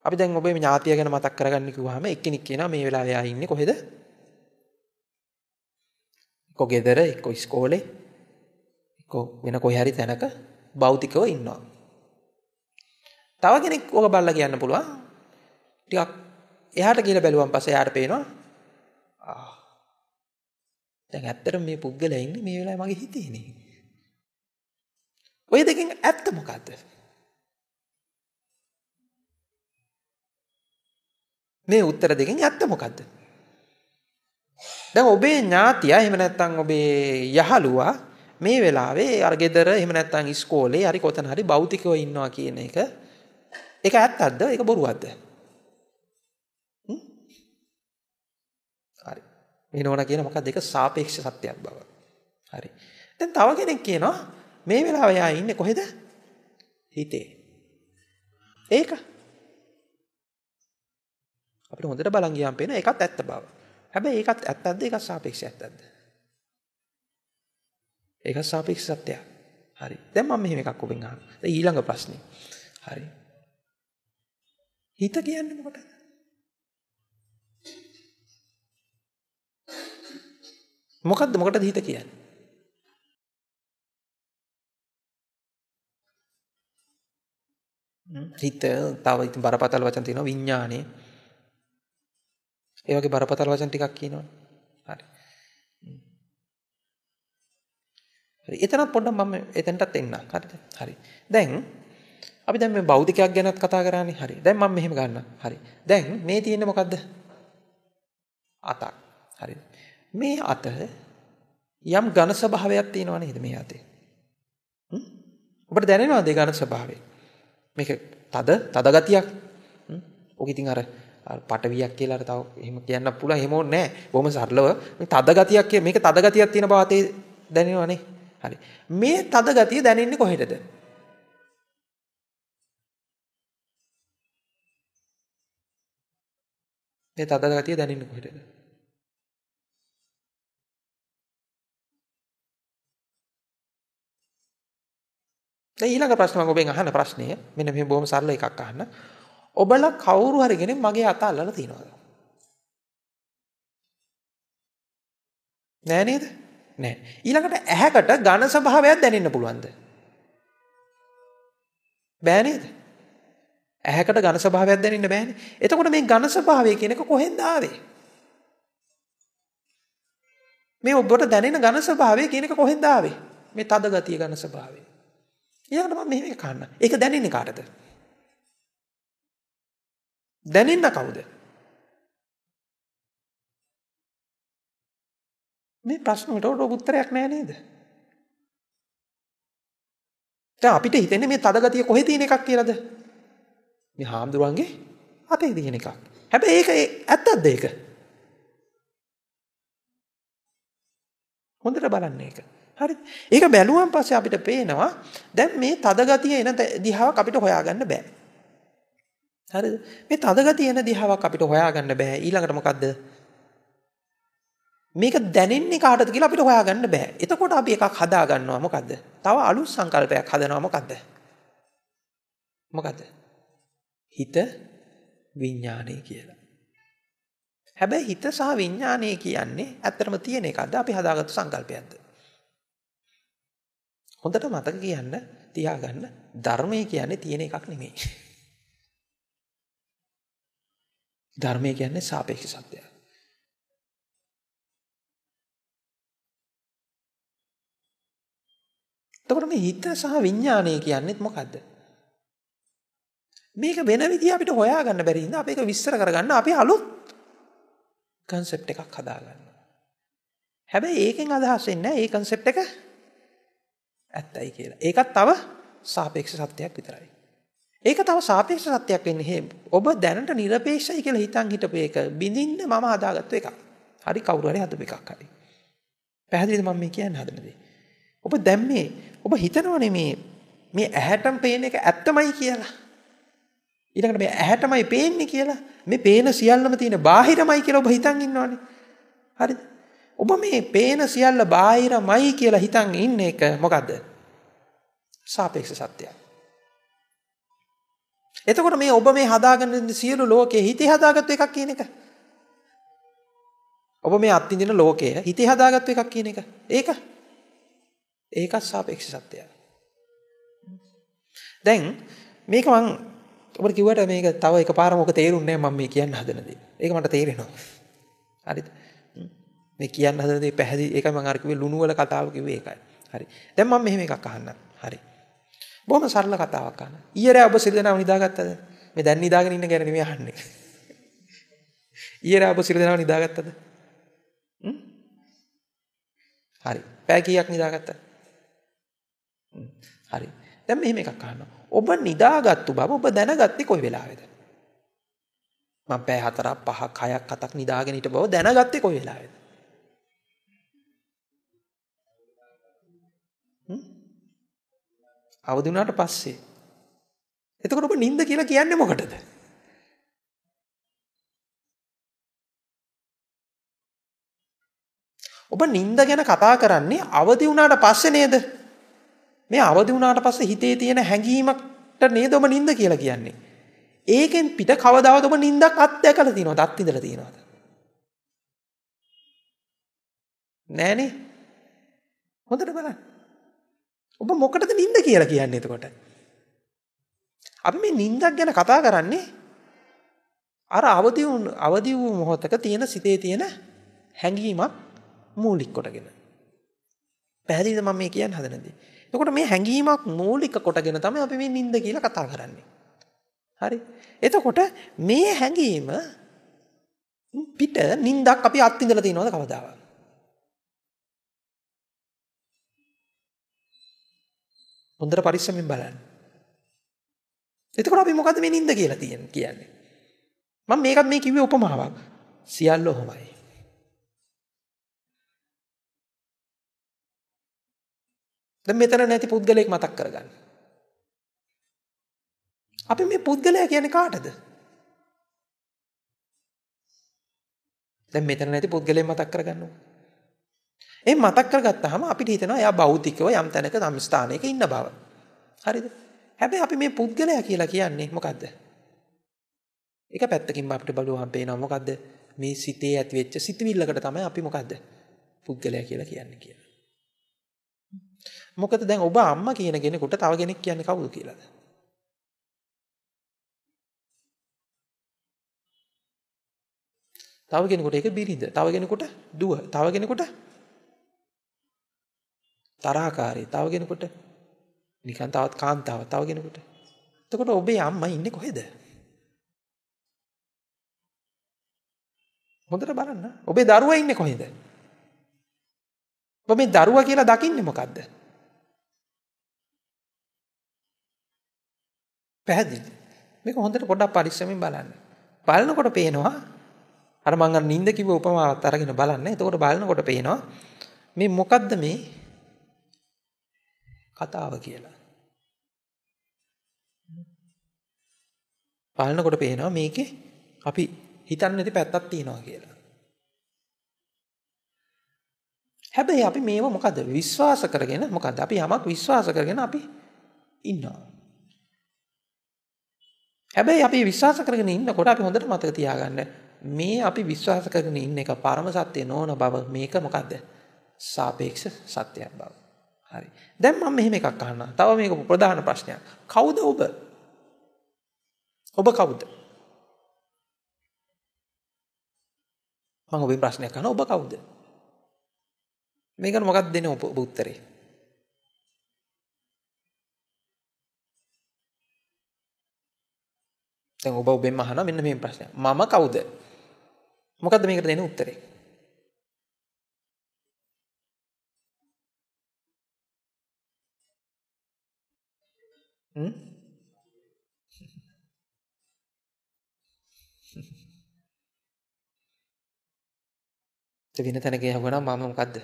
S1: අපි දැන් ඔබේ ඥාතිය ගැන මතක් කරගන්න කිව්වහම එක්කෙනෙක් කියනවා මේ වෙලාවේ ආ ඉන්නේ කොහෙද? එක්ක ගෙදර, එක්ක ඉස්කෝලේ, එක්ක වෙන කොහේ හරි තැනක භෞතිකව ඉන්නවා. තව කෙනෙක් ඔක බලලා කියන්න පුළුවන්. ටිකක් එහාට ගිහලා බැලුවන් පස්සේ එයාට පේනවා ආ දැන් ඇත්තටම මේ පුද්ගලයා ඉන්නේ මේ වෙලාවේ මගේ හිතේ නේ. ওই දෙකෙන් ඇත්ත මොකද්ද? මේ උත්තර දෙකෙන් ඇත්ත මොකද්ද? දැන් ඔබේ ඥාතියා එහෙම නැත්නම් ඔබේ යහළුවා මේ වෙලාවේ අර ගෙදර එහෙම නැත්නම් ඉස්කෝලේ හරි කොතන හරි භෞතිකව ඉන්නවා කියන එක ඒක ඇත්තක්ද? ඒක බොරුවක්ද? හරි. මේ නෝනා කියන මොකක්ද ඒක සාපේක්ෂ සත්‍යයක් බව. හරි. දැන් තව කෙනෙක් කියනවා මේ වෙලාවේ ආ ඉන්නේ කොහෙද? හිතේ. ඒක අපිට හොඳට බලන් ගියාම පේන ඒකත් ඇත්ත බව. හැබැයි ඒකත් ඇත්තක්ද ඒකත් සාපේක්ෂ ඇත්තක්ද? ඒකත් සාපේක්ෂ සත්‍යයක්. හරි. දැන් මම මෙහෙම එකක් ඔබෙන් අහනවා. දැන් ඊළඟ ප්‍රශ්නේ. හරි. හිත කියන්නේ මොකටද? මොකද්ද මොකටද හිත කියන්නේ? හිත තව ඉතින් බරපතල වචන තියෙනවා විඥානේ ඒ වගේ බරපතල වචන ටිකක් කියනවනේ. හරි. හරි. එතනත් පොඩ්ඩක් මම එතනටත් එන්නම්. හරිද? හරි. දැන් අපි දැන් මේ බෞද්ධකයක් ගැනත් කතා කරානේ. හරි. දැන් මම මෙහෙම ගන්නම්. හරි. දැන් මේ තියෙන්නේ මොකද්ද? අතක්. හරිද? මේ අත යම් ඝන ස්වභාවයක් තියෙනවා නේද මේ අතේ? හ්ම්? ඔබට දැනෙනවද ඒ ඝන ස්වභාවය? මේක තද තද ගතියක්. හ්ම්? ඔක ඉතින් අර පටවියක් කියලා අර තව එහෙම කියන්න පුළුවන් එහෙම ඕනේ නැහැ. බොහොම සරලව මේ තද ගතියක් මේක තද ගතියක් තියෙන බව අතේ දැනෙනවනේ. හරි. මේ තද ගතිය දැනෙන්නේ කොහෙටද? මේ තද ගතිය දැනෙන්නේ කොහෙටද? දැන් ඊළඟ ප්‍රශ්න මම ඔබෙන් අහන ප්‍රශ්නය මෙන්න මෙහෙම බොහොම සරල එකක් අහන්න. ඔබලා කවුරු හරි කෙනෙක් මගේ අත අල්ලලා තියනවාද? නෑ නේද? නෑ. ඊළඟට ඇහැකට ඝන ස්වභාවයක් දැනෙන්න පුළුවන්ද? බෑ නේද? ඇහැකට ඝන ස්වභාවයක් දැනෙන්න බෑනේ. එතකොට මේ ඝන ස්වභාවය කියන එක කොහෙන්ද ආවේ? මේ ඔබට දැනෙන ඝන ස්වභාවය කියන එක කොහෙන්ද ආවේ? මේ තද ගතිය ඝන ස්වභාවය. ඊළඟට මම මෙහෙම කන්න. ඒක දැනෙන්නේ කාටද? දැනෙන්න කවුද? මේ ප්‍රශ්නෙට උඩ උත්තරයක් නෑ නේද? දැන් අපිට හිතෙන්නේ මේ තදගතිය කොහෙ තියෙන එකක් කියලාද? මේ හාමුදුරුවන්ගේ අතේ තියෙන එකක්. හැබැයි ඒක ඇත්තද ඒක? හොඳට බලන්න ඒක. හරි. ඒක බැලුවන් පස්සේ අපිට පේනවා දැන් මේ තදගතිය එන දිහාවක් අපිට හොයාගන්න බෑ. හරිද? මේ තදගතිය එන දිහාවක් අපිට හොයාගන්න බෑ. ඊළඟට මොකද්ද? මේක දැනෙන්නේ කාටද කියලා අපිට හොයාගන්න බෑ. එතකොට අපි එකක් හදා ගන්නවා මොකද්ද? තව අලුත් සංකල්පයක් හදනවා මොකද්ද? මොකද්ද? හිත විඥානය කියලා. හැබැයි හිත සහ විඥානය කියන්නේ ඇත්තටම තියෙන එකක්ද අපි හදාගත්තු සංකල්පයක්ද? හොඳට මතක කියන්න තියාගන්න ධර්මය කියන්නේ තියෙන එකක් නෙමෙයි. ධර්මය කියන්නේ සාපේක්ෂ සත්‍යයක්. එතකොට මේ හිත සහ විඥානය කියන්නේත් මොකද්ද? මේක වෙන විදිහ අපිට හොයාගන්න බැරි නිසා අපි ඒක විස්තර කරගන්න අපි අලුත් concept එකක් හදාගන්නවා. හැබැයි ඒකෙන් අදහස් වෙන්නේ ඒ concept එක ඇත්තයි කියලා. ඒකත් තව සාපේක්ෂ සත්‍යයක් විතරයි. ඒක තව සාපේක්ෂ සත්‍යයක් වෙන්නේ. ඔබ දැනට নিরপেক্ষයි කියලා හිතන් හිටපේක බින්දින්න මම හදාගත්ත එකක්. හරි කවුරු හරි හදපු එකක් හරි. පැහැදිලිද මම මේ කියන්නේ හදන දේ? ඔබ දැන් මේ ඔබ හිතනවනේ මේ මේ ඇහැටම පේන එක ඇත්තමයි කියලා. ඊළඟට මේ ඇහැටමයි පේන්නේ කියලා මේ පේන සියල්ලම තියෙන බාහිරමයි කියලා ඔබ හිතන් ඉන්නවනේ. හරිද? ඔබ මේ පේන සියල්ල බාහිරමයි කියලා හිතන් ඉන්න එක මොකද්ද? සාපේක්ෂ සත්‍යයක්. එතකොට මේ ඔබ මේ හදාගන්න සියලු ලෝකයේ හිතේ හදාගත්තු එකක් කියන එක. ඔබ මේ අත්විඳින ලෝකය හිතේ හදාගත්තු එකක් කියන එක. ඒක. ඒකත් සාපේක්ෂ සත්‍යය. දැන් මේක මං ඔබට කිව්වට මේක තව එකපාරම ඔක තේරුන්නේ නැහැ මම මේ කියන්න හදන දේ. ඒක මට තේරෙනවා. හරිද? මේ කියන්න හදන දේ පැහැදිලි ඒකයි මම අර කිව්වේ ලුණු වල කතාව කිව්වේ ඒකයි. හරි. දැන් මම මෙහෙම එකක් අහන්නම්. හරි. බොහොම සරල කතාවක් අහන. ඊයරෑ ඔබ සිරිදෙනව නිදාගත්තද? මේ දැන් නිදාගෙන ඉන්න ගැන නෙමෙයි අහන්නේ. ඊයරෑ ඔබ සිරිදෙනව නිදාගත්තද? හරි. පැය කීයක් නිදාගත්තද? හරි. දැන් මෙහෙම එකක් අහනවා. ඔබ නිදාගත්තු බව ඔබ දැනගත්තේ කොයි වෙලාවේද? මම පැය 4ක් 5ක් 6ක් 7ක් නිදාගෙන හිට බව දැනගත්තේ කොයි වෙලාවේද? අවදි වුණාට පස්සේ එතකොට ඔබ නිින්ද කියලා කියන්නේ මොකටද? ඔබ නිින්ද ගැන කතා කරන්නේ අවදි වුණාට පස්සේ නේද? මේ අවදි වුණාට පස්සේ හිතේ තියෙන හැඟීමකට නේද ඔබ නිින්ද කියලා කියන්නේ. ඒකෙන් පිට කවදාවත් ඔබ නිින්දක් අත්දැකලා තියෙනවද? අත්විඳලා තියෙනවද? නෑනේ. හොඳට බලන්න. ඔබ මොකටද නිින්ද කියලා කියන්නේ එතකොට? අපි මේ නිින්දක් ගැන කතා කරන්නේ අර අවදි වුණු අවදි වූ මොහොතක තියෙන සිතේ තියෙන හැඟීමක් මූලික කොටගෙන. පැහැදිලිද මම මේ කියන්න හදන්නේ? එතකොට මේ හැඟීමක් මූලික කොටගෙන තමයි අපි මේ නිින්ද කියලා කතා කරන්නේ. හරි? එතකොට මේ හැඟීම පිට නිින්දක් අපි අත්විඳලා තියනවද කවදාවත්? හොඳට පරිස්සමෙන් බලන්න. එතකොට අපි මොකද මේ නිින්ද කියලා තියෙන කියන්නේ? මම මේකත් මේ කිව්වේ උපමාවක්. සියල්ල ඔහොමයි. දැන් මෙතන නැති පුද්ගලයෙක් මතක් කරගන්න. අපි මේ පුද්ගලයා කියන්නේ කාටද? දැන් මෙතන නැති පුද්ගලයෙක් මතක් කරගන්නවා. මේ මතක් කරගත්තාම අපිට හිතෙනවා එයා භෞතිකව යම් තැනක යම් ස්ථානයක ඉන්න බව. හරිද? හැබැයි අපි මේ පුද්ගලයා කියලා කියන්නේ මොකද්ද? එක පැත්තකින් අපිට බලුවාම පේනවා මොකද්ද? මේ සිතේ ඇති වෙච්ච සිතවිල්ලකට තමයි අපි මොකද්ද? පුද්ගලයා කියලා කියන්නේ කියලා. මොකද දැන් ඔබ අම්මා කියන කෙනෙකුට තව කෙනෙක් කියන්නේ කවුද කියලාද? තව කෙනෙකුට ඒක බිරිඳ, තව කෙනෙකුට දුව, තව කෙනෙකුට තරහකාරී තව කෙනෙකුට නිකන් තවත් කාන්තාව තව කෙනෙකුට එතකොට ඔබේ අම්මා ඉන්නේ කොහෙද හොඳට බලන්න ඔබේ දරුවා ඉන්නේ කොහෙද ඔබ මේ දරුවා කියලා දකින්නේ මොකද්ද පැහැදිලි මේක හොඳට පොඩ්ඩක් පරිස්සමෙන් බලන්න බලනකොට පේනවා අර මං අර නිින්ද කිව්ව උපමාවත් අරගෙන බලන්න එතකොට බලනකොට පේනවා මේ මොකද්ද මේ කතාව කියලා. බලනකොට පේනවා මේකේ අපි හිතන්නේ නැති පැත්තක් තියෙනවා කියලා. හැබැයි අපි මේව මොකද විශ්වාස කරගෙන මොකද අපි යමක් විශ්වාස කරගෙන අපි ඉන්නවා. හැබැයි අපි විශ්වාස කරගෙන ඉන්නකොට අපි හොඳට මතක තියාගන්න මේ අපි විශ්වාස කරගෙන ඉන්න එක පරම සත්‍ය නොවන බව මේක මොකද්ද? සාපේක්ෂ සත්‍යයක් බව. හරි. දැන් මම මෙහෙම එකක් අහන්නම්. තව මේක ප්‍රධාන ප්‍රශ්නයක්. කවුද ඔබ? ඔබ කවුද? මම ඔබේ ප්‍රශ්නයක් අහනවා ඔබ කවුද? මේකට මොකක්ද දෙන්නේ ඔබ ඔබ උත්තරේ? දැන් ඔබ ඔබෙන් අහනවා මෙන්න මේ ප්‍රශ්නය. මම කවුද? මොකද්ද මේකට දෙන්නේ උත්තරේ? Hmm? වෙන තැනක යවගනම් මම මොකද්ද?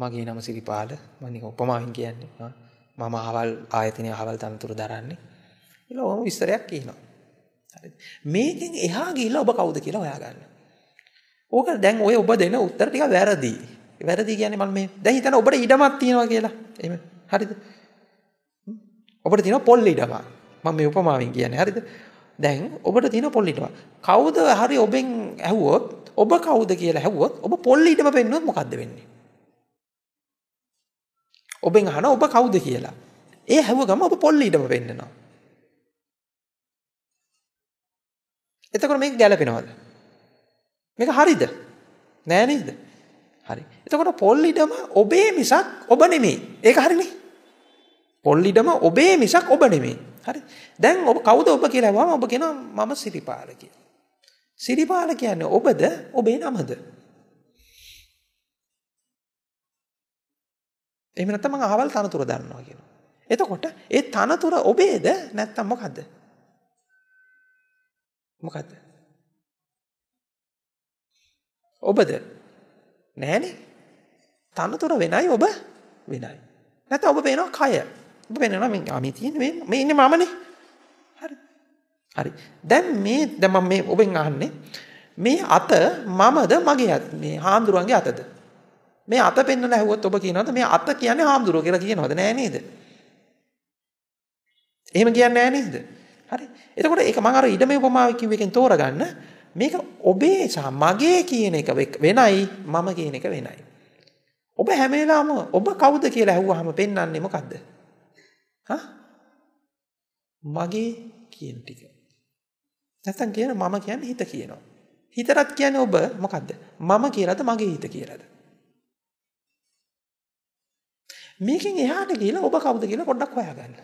S1: මගේ නම සිරිපාල. මම නික උපමාවෙන් කියන්නේ. මම අහවල් ආයතනයේ අහවල් තනතුරු දරන්නේ. කියලා ඔහොම විස්තරයක් කියනවා. හරිද? මේකෙන් එහා ගිහිල්ලා ඔබ කවුද කියලා හොයාගන්න. ඕක දැන් ඔය ඔබ දෙන උත්තර ටික වැරදි. වැරදි කියන්නේ මම මේ දැන් හිතන ඔබට ඉඩමක් තියනවා කියලා. එහෙම. හරිද? ඔබට තියෙන පොල්ලිටවා මම මේ උපමාවෙන් කියන්නේ හරිද දැන් ඔබට තියෙන පොල්ලිටවා කවුද හරි ඔබෙන් ඇහුවොත් ඔබ කවුද කියලා ඇහුවොත් ඔබ පොල්ලිටම පෙන්නුවොත් මොකද්ද වෙන්නේ ඔබෙන් අහන ඔබ කවුද කියලා ඒ හැව ගම ඔබ පොල්ලිටම පෙන්නනවා එතකොට මේක ගැලපෙනවද මේක හරිද නෑ නේද හරි එතකොට පොල්ලිටම ඔබේ මිසක් ඔබ නෙමෙයි ඒක හරිනේ කොල්ලිඩම ඔබේ මිසක් ඔබ නෙමෙයි. හරි. දැන් ඔබ කවුද ඔබ කියලා අහුවම ඔබ කියනවා මම සිරිපාල කියලා. සිරිපාල කියන්නේ ඔබද ඔබේ නමද? එහෙම නැත්නම් මම අහවල් තනතුර දන්නවා කියනවා. එතකොට ඒ තනතුර ඔබේද නැත්නම් මොකද්ද? මොකද්ද? ඔබද? නෑනේ. තනතුර වෙනයි ඔබ වෙනයි. නැත්නම් ඔබ පේනවා කය. පෙන්නවා මේ ආ මේ තියෙන්නේ මේ මේ ඉන්නේ මමනේ. හරි. හරි. දැන් මේ දැන් මම මේ ඔබෙන් අහන්නේ මේ අත මමද මගේ අත මේ හාමුදුරුවන්ගේ අතද? මේ අත පෙන්වලා ඇහුවොත් ඔබ කියනවද මේ අත කියන්නේ හාමුදුරුවෝ කියලා කියනවද නෑ නේද? එහෙම කියන්නේ නෑ නේද? හරි. එතකොට ඒක මම අර ඉඩමේ උපමාව කිව්ව එකෙන් තෝරගන්න මේක ඔබේ සහ මගේ කියන එක වෙනයි මම කියන එක වෙනයි. ඔබ හැම වෙලාවම ඔබ කවුද කියලා ඇහුවාම පෙන්වන්නේ මොකද්ද? හා මගේ කියන ටික. නැත්තම් කියන මම කියන්නේ හිත කියනවා. හිතරත් කියන්නේ ඔබ මොකද්ද? මම කියලාද මගේ හිත කියලාද? මේකෙන් එහාට ගිහලා ඔබ කවුද කියලා පොඩ්ඩක් හොයාගන්න.